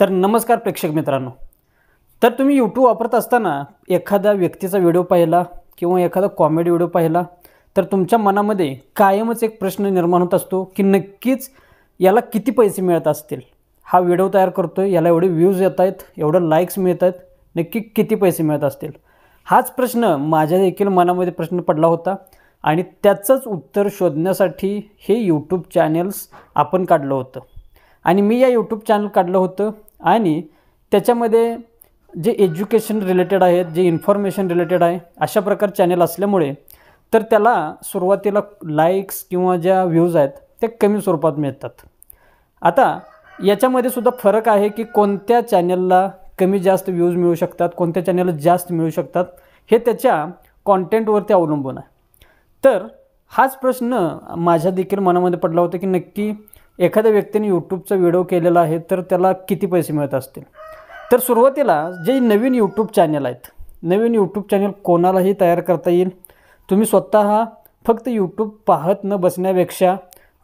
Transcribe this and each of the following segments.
तर नमस्कार प्रेक्षक मित्रांनो तर तुम्ही यूट्यूब वापरत असताना एखादा व्यक्तीचा व्हिडिओ पाहिला किंवा एखादा कॉमेडी व्हिडिओ पाहिला तर तुमच्या मनामध्ये कायमच एक प्रश्न निर्माण होत असतो की नक्कीच याला किती पैसे मिळत असतील हा व्हिडिओ तयार करतो आहे याला एवढे व्ह्यूज येत आहेत एवढं लाईक्स मिळत आहेत नक्की किती पैसे मिळत असतील हाच प्रश्न माझ्या देखील मनामध्ये प्रश्न पडला होता आणि त्याचंच उत्तर शोधण्यासाठी हे यूट्यूब चॅनेल्स आपण काढलं होतं आणि मी या यूट्यूब चॅनल काढलं होतं आणि त्याच्यामध्ये जे एज्युकेशन रिलेटेड आहेत जे इन्फॉर्मेशन रिलेटेड आहे अशा प्रकार चॅनल असल्यामुळे तर त्याला सुरुवातीला लाईक्स किंवा ज्या व्ह्यूज आहेत ते कमी स्वरूपात मिळतात आता याच्यामध्ये सुद्धा फरक आहे की कोणत्या चॅनलला कमी जास्त व्ह्यूज मिळू शकतात कोणत्या चॅनलला जास्त मिळू शकतात हे त्याच्या कॉन्टेंटवरती अवलंबून आहे तर हाच प्रश्न माझ्या देखील मनामध्ये पडला होता की नक्की एखाद्या व्यक्तीने यूट्यूबचा व्हिडिओ केलेला आहे तर त्याला किती पैसे मिळत असतील तर सुरुवातीला जे नवीन यूट्यूब चॅनल आहेत नवीन यूट्यूब चॅनल कोणालाही तयार करता येईल तुम्ही स्वतः फक्त यूट्यूब पाहत न बसण्यापेक्षा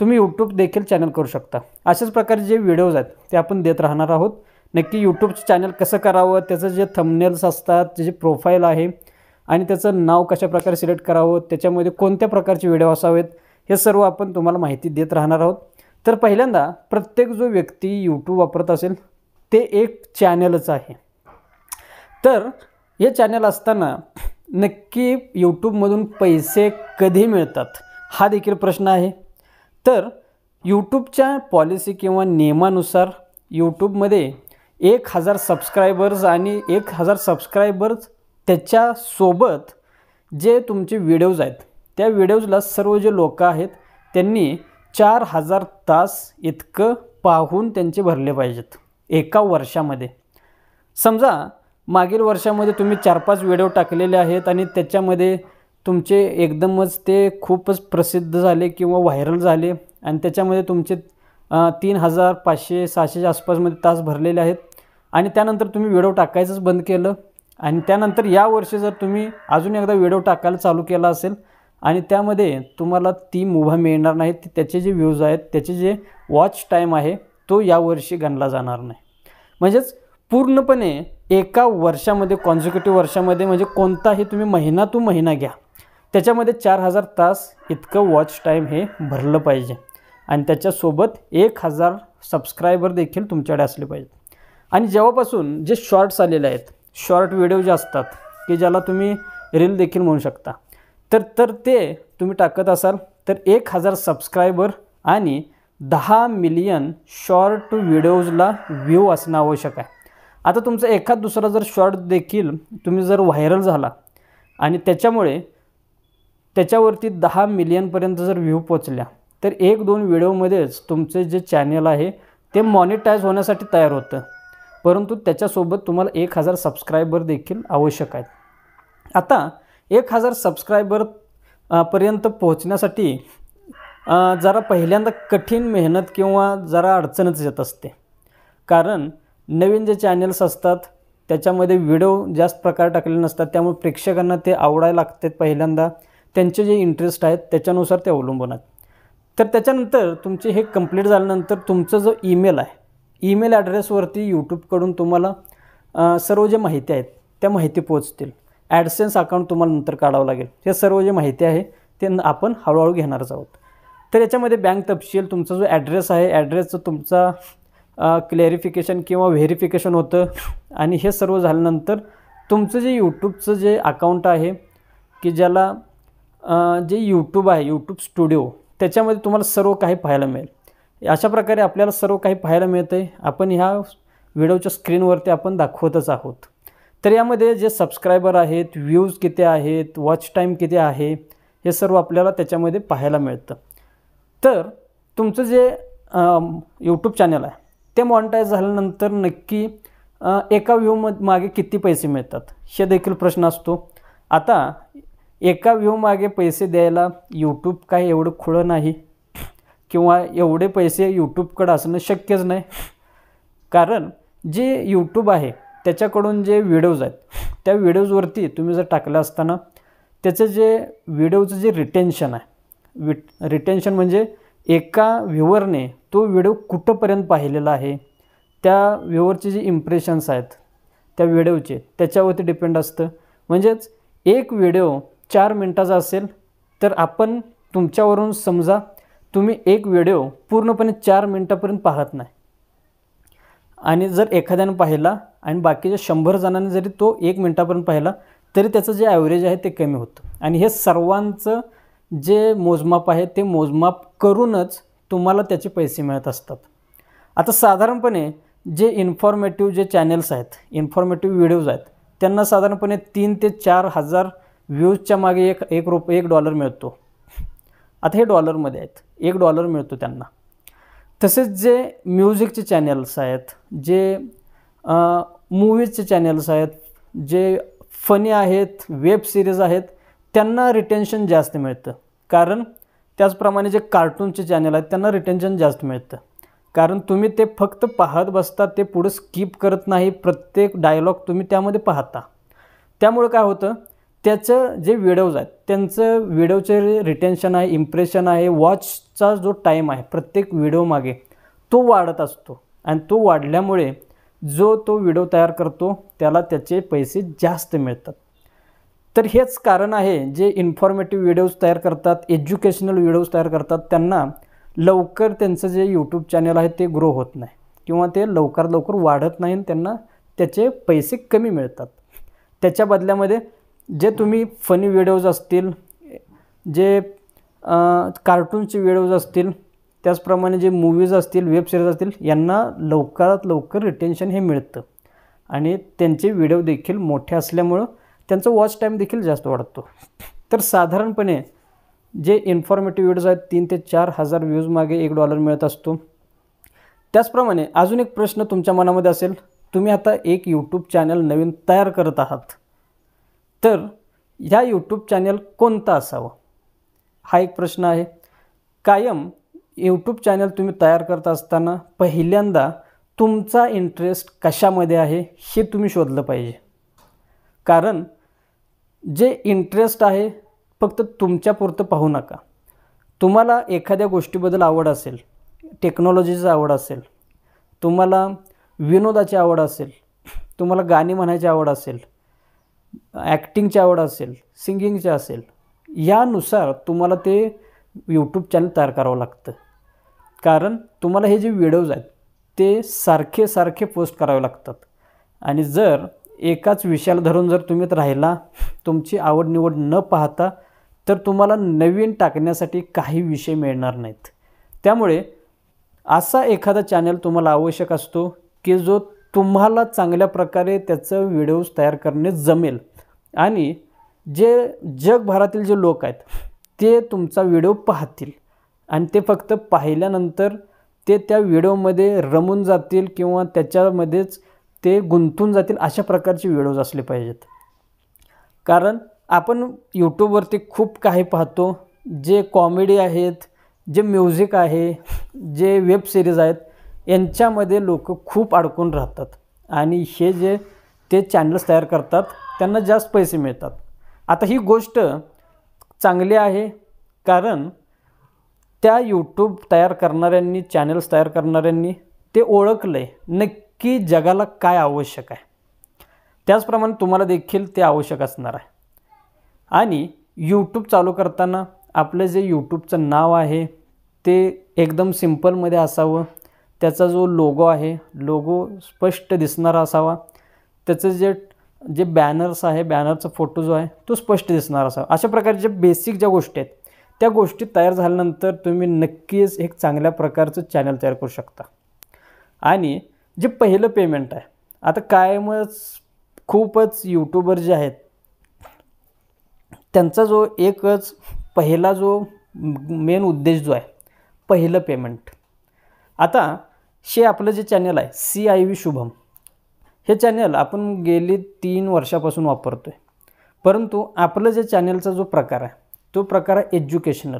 तुम्ही यूट्यूब देखील चॅनल करू शकता अशाच प्रकारे जे व्हिडिओज आहेत ते आपण देत राहणार आहोत नक्की यूट्यूबचं चॅनल कसं करावं त्याचं जे थंबनेल्स असतात जे प्रोफाईल आहे आणि त्याचं नाव कशा प्रकारे सिलेक्ट करावं त्याच्यामध्ये कोणत्या प्रकारचे व्हिडिओ असावेत हे सर्व आपण तुम्हाला माहिती देत राहणार आहोत तर पहिल्यांदा प्रत्येक जो व्यक्ती यूट्यूब वापरत असेल ते एक चॅनलच आहे तर हे चॅनल असताना नक्की यूट्यूबमधून पैसे कधी मिळतात हा देखील प्रश्न आहे तर यूट्यूबच्या पॉलिसी किंवा नियमानुसार यूट्यूबमध्ये एक हजार सबस्क्रायबर्स आणि एक हजार सबस्क्रायबर्स त्याच्यासोबत जे तुमचे व्हिडिओज आहेत त्या व्हिडिओजला सर्व जे लोकं आहेत त्यांनी चार हजार तास इतकं पाहून त्यांचे भरले पाहिजेत एका वर्षामध्ये समजा मागील वर्षामध्ये तुम्ही चार पाच व्हिडिओ टाकलेले आहेत आणि त्याच्यामध्ये तुमचे एकदमच ते खूपच प्रसिद्ध झाले किंवा व्हायरल झाले आणि त्याच्यामध्ये तुमचे तीन हजार पाचशे सहाशेच्या आसपासमध्ये तास भरलेले आहेत आणि त्यानंतर तुम्ही व्हिडिओ टाकायचंच बंद केलं आणि त्यानंतर यावर्षी जर तुम्ही अजून एकदा व्हिडिओ टाकायला चालू केला असेल आणि त्यामध्ये तुम्हाला ती मुभा मिळणार नाही त्याचे जे व्ह्यूज आहेत त्याचे जे वॉच टाईम आहे तो यावर्षी गणला जाणार नाही म्हणजेच पूर्णपणे एका वर्षामध्ये कॉन्झिक्युटिव्ह वर्षामध्ये म्हणजे कोणताही तुम्ही महिना तू महिना घ्या त्याच्यामध्ये चार हजार तास इतकं वॉच टाईम हे भरलं पाहिजे आणि त्याच्यासोबत एक हजार सबस्क्रायबर देखील तुमच्याकडे असले पाहिजेत आणि जेव्हापासून जे शॉर्ट्स आलेले आहेत शॉर्ट व्हिडिओ जे असतात की ज्याला तुम्ही रील देखील म्हणू शकता तर तर ते तुम्ही टाकत असाल तर एक हजार सबस्क्रायबर आणि दहा मिलियन शॉर्ट व्हिडिओजला व्ह्यू असणं आवश्यक आहे आता तुमचा एखाद दुसरा जर शॉर्ट देखील तुम्ही जर व्हायरल झाला आणि त्याच्यामुळे त्याच्यावरती दहा मिलियनपर्यंत जर व्ह्यू पोचल्या तर एक दोन व्हिडिओमध्येच तुमचे जे चॅनल आहे ते मॉनिटाईज होण्यासाठी तयार होतं परंतु त्याच्यासोबत तुम्हाला एक हजार सबस्क्रायबर देखील आवश्यक आहेत आता एक हजार सबस्क्रायबर पर्यंत पोहोचण्यासाठी जरा पहिल्यांदा कठीण मेहनत किंवा जरा अडचणच येत असते कारण नवीन जे चॅनेल्स असतात त्याच्यामध्ये व्हिडिओ जास्त प्रकार टाकलेले नसतात त्यामुळे प्रेक्षकांना ते आवडायला लागतात पहिल्यांदा त्यांचे जे इंटरेस्ट आहेत त्याच्यानुसार ते अवलंबून आहेत तर त्याच्यानंतर तुमचे हे कंप्लीट झाल्यानंतर तुमचा जो ईमेल आहे ईमेल ॲड्रेसवरती यूट्यूबकडून तुम्हाला सर्व जे माहिती आहेत त्या माहिती पोहोचतील ॲडसेन्स अकाउंट तुम्हाला नंतर काढावं लागेल हे सर्व जे माहिती आहे ते आपण हळूहळू घेणारच आहोत तर याच्यामध्ये बँक तपशील तुमचा जो ॲड्रेस आहे ॲड्रेसचं तुमचा क्लॅरिफिकेशन किंवा व्हेरिफिकेशन होतं आणि हे सर्व झाल्यानंतर तुमचं जे यूट्यूबचं जे अकाउंट आहे की ज्याला जे यूट्यूब आहे यूट्यूब स्टुडिओ त्याच्यामध्ये तुम्हाला सर्व काही पाहायला मिळेल अशा प्रकारे आपल्याला सर्व काही पाहायला मिळतं आहे आपण ह्या व्हिडिओच्या स्क्रीनवरती आपण दाखवतच आहोत तर यामध्ये जे सबस्क्रायबर आहेत व्ह्यूज किती आहेत वॉच टाईम किती आहे हे सर्व आपल्याला त्याच्यामध्ये पाहायला मिळतं तर तुमचं जे यूट्यूब चॅनल आहे ते मॉनिटाईज झाल्यानंतर नक्की एका व्ह्यू मागे किती पैसे मिळतात हे देखील प्रश्न असतो आता एका मागे पैसे द्यायला यूट्यूब काय एवढं खुळं नाही किंवा एवढे पैसे यूट्यूबकडं असणं शक्यच नाही कारण जे यूट्यूब आहे त्याच्याकडून जे व्हिडिओज आहेत त्या व्हिडिओजवरती तुम्ही जर टाकलं असताना त्याचं जे व्हिडिओचं जे रिटेन्शन आहे वि रिटेन्शन म्हणजे एका व्ह्युअरने तो व्हिडिओ कुठंपर्यंत पाहिलेला आहे त्या व्ह्युअरचे जे इम्प्रेशन्स आहेत त्या व्हिडिओचे त्याच्यावरती डिपेंड असतं म्हणजेच एक व्हिडिओ चार मिनटाचा असेल तर आपण तुमच्यावरून समजा तुम्ही एक व्हिडिओ पूर्णपणे चार मिनटापर्यंत पाहत नाही आणि जर एखाद्यानं पाहिला आणि बाकीच्या शंभर जणांनी जरी तो एक मिनटापर्यंत पाहिला तरी त्याचं जे ॲव्हरेज आहे ते कमी होतं आणि हे सर्वांचं जे मोजमाप आहे ते मोजमाप करूनच तुम्हाला त्याचे पैसे मिळत असतात आता साधारणपणे जे इन्फॉर्मेटिव्ह जे चॅनेल्स आहेत इन्फॉर्मेटिव्ह व्हिडिओज आहेत त्यांना साधारणपणे तीन ते चार हजार व्ह्यूजच्या मागे एक एक रुप एक डॉलर मिळतो आता हे डॉलरमध्ये आहेत एक डॉलर मिळतो त्यांना तसेच जे म्युझिकचे चॅनेल्स आहेत जे मूवीजचे चॅनल्स आहेत जे फनी आहेत वेब सिरीज आहेत त्यांना रिटेन्शन जास्त मिळतं कारण त्याचप्रमाणे जे कार्टूनचे चॅनल आहेत त्यांना रिटेन्शन जास्त मिळतं कारण तुम्ही ते फक्त पाहत बसता ते पुढं स्किप करत नाही प्रत्येक डायलॉग तुम्ही त्यामध्ये पाहता त्यामुळं काय होतं त्याचं जे व्हिडिओज आहेत त्यांचं व्हिडिओचे रिटेन्शन आहे इम्प्रेशन आहे वॉचचा जो टाईम आहे प्रत्येक व्हिडिओ मागे तो वाढत असतो आणि तो वाढल्यामुळे जो तो व्हिडिओ तयार करतो त्याला त्याचे पैसे जास्त मिळतात तर हेच कारण आहे जे इन्फॉर्मेटिव्ह व्हिडिओज तयार करतात एज्युकेशनल व्हिडिओज तयार करतात त्यांना लवकर त्यांचं जे यूट्यूब चॅनल आहे ते ग्रो होत नाही किंवा ते लवकर लवकर वाढत नाही त्यांना त्याचे पैसे कमी मिळतात त्याच्या बदल्यामध्ये जे तुम्ही फनी व्हिडिओज असतील जे कार्टूनचे व्हिडिओज असतील त्याचप्रमाणे जे मूवीज असतील वेब सिरीज असतील यांना लवकरात लवकर रिटेन्शन हे मिळतं आणि त्यांचे व्हिडिओ देखील मोठे असल्यामुळं त्यांचा वॉच टाईम देखील जास्त वाढतो तर साधारणपणे जे इन्फॉर्मेटिव्ह व्हिडिओज आहेत तीन ते चार हजार व्ह्यूज मागे एक डॉलर मिळत असतो त्याचप्रमाणे अजून एक प्रश्न तुमच्या मनामध्ये असेल तुम्ही आता एक यूट्यूब चॅनल नवीन तयार करत आहात तर ह्या यूट्यूब चॅनल कोणता असावं हा एक प्रश्न आहे कायम यूट्यूब चॅनल तुम्ही तयार करत असताना पहिल्यांदा तुमचा इंटरेस्ट कशामध्ये आहे हे तुम्ही शोधलं पाहिजे कारण जे इंटरेस्ट आहे फक्त तुमच्यापुरतं पाहू नका तुम्हाला एखाद्या गोष्टीबद्दल आवड असेल टेक्नॉलॉजीची आवड असेल तुम्हाला विनोदाची आवड असेल तुम्हाला गाणी म्हणायची आवड असेल ॲक्टिंगची आवड असेल सिंगिंगची असेल यानुसार तुम्हाला ते यूट्यूब चॅनल तयार करावं लागतं कारण तुम्हाला हे जे व्हिडिओज आहेत ते सारखे सारखे पोस्ट करावे लागतात आणि जर एकाच विषयाला धरून जर तुम्ही राहिला तुमची आवड निवड न पाहता तर तुम्हाला नवीन टाकण्यासाठी काही विषय मिळणार नाहीत त्यामुळे असा एखादा चॅनल तुम्हाला आवश्यक असतो की जो तुम्हाला चांगल्या प्रकारे त्याचं व्हिडिओज तयार करणे जमेल आणि जे जगभरातील जे लोक आहेत ते तुमचा व्हिडिओ पाहतील आणि ते फक्त पाहिल्यानंतर ते त्या व्हिडिओमध्ये रमून जातील किंवा त्याच्यामध्येच ते गुंतून जातील अशा प्रकारचे व्हिडिओज असले पाहिजेत कारण आपण यूट्यूबवरती खूप काही पाहतो जे कॉमेडी आहेत जे म्युझिक आहे जे वेब सिरीज आहेत यांच्यामध्ये लोक खूप अडकून राहतात आणि हे जे ते चॅनल्स तयार करतात त्यांना जास्त पैसे मिळतात आता ही गोष्ट चांगली आहे कारण त्या यूट्यूब तयार करणाऱ्यांनी चॅनल्स तयार करणाऱ्यांनी ते ओळखलं आहे नक्की जगाला काय आवश्यक आहे त्याचप्रमाणे तुम्हाला देखील ते आवश्यक असणार आहे आणि यूट्यूब चालू करताना आपलं जे यूट्यूबचं नाव आहे ते एकदम सिम्पलमध्ये असावं त्याचा जो लोगो आहे लोगो स्पष्ट दिसणारा असावा त्याचं जे जे बॅनर्स आहे बॅनरचा फोटो जो आहे तो स्पष्ट दिसणार असावा अशा प्रकारे जे बेसिक ज्या गोष्टी आहेत त्या गोष्टी तयार झाल्यानंतर तुम्ही नक्कीच एक चांगल्या प्रकारचं चॅनल तयार करू शकता आणि जे पहिलं पेमेंट आहे आता कायमच खूपच यूट्यूबर जे आहेत त्यांचा जो एकच पहिला जो मेन उद्देश जो आहे पहिलं पेमेंट आता शे आपलं जे चॅनल आहे सी आय व्ही शुभम हे चॅनल आपण गेली तीन वर्षापासून वापरतो आहे परंतु आपलं जे चॅनलचा जो प्रकार आहे तो प्रकार एज्युकेशनल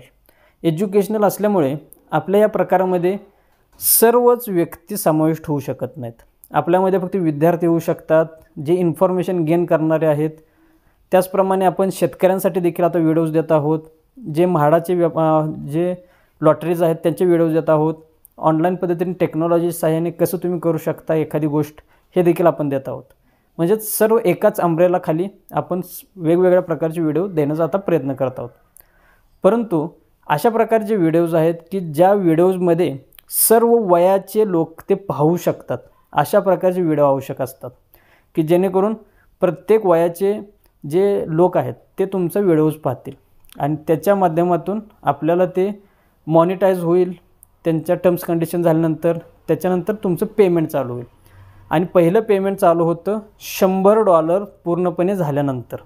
एज्युकेशनल असल्यामुळे आपल्या या प्रकारामध्ये सर्वच व्यक्ती समाविष्ट होऊ शकत नाहीत आपल्यामध्ये फक्त विद्यार्थी होऊ शकतात जे इन्फॉर्मेशन गेन करणारे आहेत त्याचप्रमाणे आपण शेतकऱ्यांसाठी देखील आता व्हिडिओज देत आहोत जे म्हाडाचे जे लॉटरीज आहेत त्यांचे व्हिडिओज देत आहोत ऑनलाईन पद्धतीने टेक्नॉलॉजी साह्याने कसं तुम्ही करू शकता एखादी गोष्ट हे देखील आपण देत आहोत म्हणजेच सर्व एकाच अंब्रेलाखाली आपण वेगवेगळ्या प्रकारचे व्हिडिओ देण्याचा आता प्रयत्न करत आहोत परंतु अशा प्रकारचे व्हिडिओज आहेत की ज्या व्हिडिओजमध्ये सर्व वयाचे लोक ते पाहू शकतात अशा प्रकारचे व्हिडिओ आवश्यक असतात की जेणेकरून प्रत्येक वयाचे जे लोक आहेत ते तुमचा व्हिडिओज पाहतील आणि त्याच्या माध्यमातून आपल्याला ते मॉनिटाईज होईल त्यांच्या टर्म्स कंडिशन झाल्यानंतर त्याच्यानंतर तुमचं पेमेंट चालू होईल आणि पहिलं पेमेंट चालू होतं शंभर डॉलर पूर्णपणे झाल्यानंतर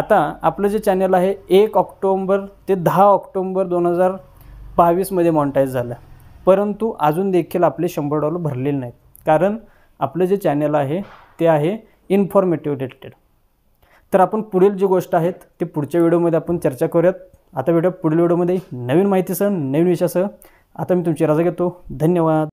आता आपलं जे चॅनल आहे एक ऑक्टोंबर ते दहा ऑक्टोंबर दोन हजार बावीसमध्ये मॉनिटाईज झालं परंतु अजून देखील आपले शंभर डॉलर भरलेले नाहीत कारण आपलं जे चॅनल आहे ते आहे इन्फॉर्मेटिव्ह रिलेटेड तर आपण पुढील जी गोष्ट आहेत ते पुढच्या व्हिडिओमध्ये आपण चर्चा करूयात आता व्हिडिओ पुढील व्हिडिओमध्ये नवीन माहितीसह नवीन विषयासह आता मी तुमची रजा घेतो धन्यवाद